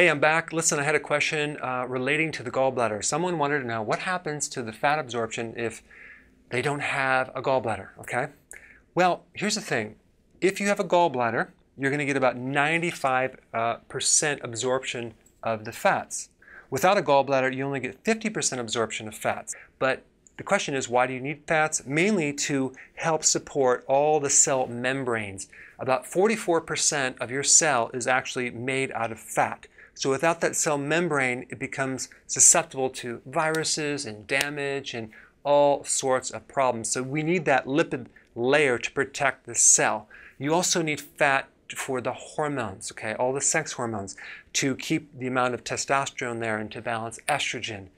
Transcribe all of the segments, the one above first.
Hey, I'm back. Listen, I had a question uh, relating to the gallbladder. Someone wanted to know what happens to the fat absorption if they don't have a gallbladder, okay? Well, here's the thing. If you have a gallbladder, you're gonna get about 95% uh, absorption of the fats. Without a gallbladder, you only get 50% absorption of fats. But the question is, why do you need fats? Mainly to help support all the cell membranes. About 44% of your cell is actually made out of fat. So without that cell membrane, it becomes susceptible to viruses and damage and all sorts of problems. So we need that lipid layer to protect the cell. You also need fat for the hormones, okay, all the sex hormones, to keep the amount of testosterone there and to balance estrogen.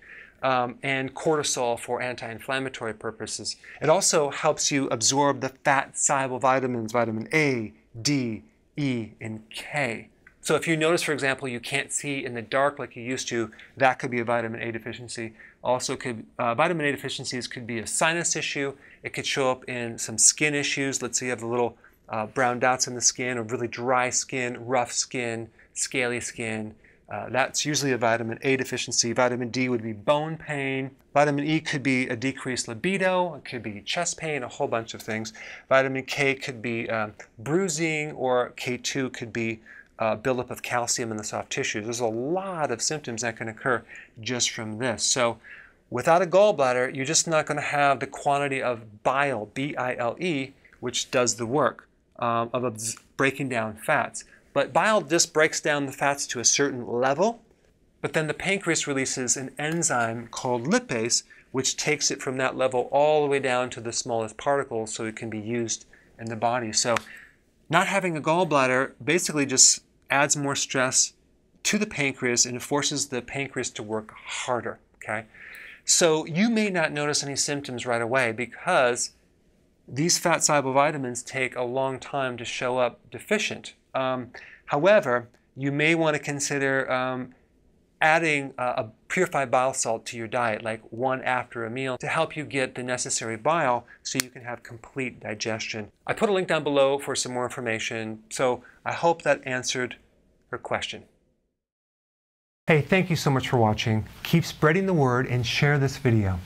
Um, and cortisol for anti-inflammatory purposes. It also helps you absorb the fat-soluble vitamins, vitamin A, D, E, and K. So if you notice, for example, you can't see in the dark like you used to, that could be a vitamin A deficiency. Also, could uh, vitamin A deficiencies could be a sinus issue. It could show up in some skin issues. Let's say you have the little uh, brown dots in the skin or really dry skin, rough skin, scaly skin. Uh, that's usually a vitamin A deficiency. Vitamin D would be bone pain. Vitamin E could be a decreased libido. It could be chest pain, a whole bunch of things. Vitamin K could be um, bruising, or K2 could be uh, buildup of calcium in the soft tissues. There's a lot of symptoms that can occur just from this. So without a gallbladder, you're just not going to have the quantity of bile, B-I-L-E, which does the work um, of breaking down fats. But bile just breaks down the fats to a certain level, but then the pancreas releases an enzyme called lipase, which takes it from that level all the way down to the smallest particles so it can be used in the body. So not having a gallbladder basically just adds more stress to the pancreas and it forces the pancreas to work harder, okay? So you may not notice any symptoms right away because these fat-soluble vitamins take a long time to show up deficient. Um, however, you may want to consider um, adding a, a purified bile salt to your diet, like one after a meal, to help you get the necessary bile so you can have complete digestion. I put a link down below for some more information, so I hope that answered or question. Hey, thank you so much for watching. Keep spreading the word and share this video.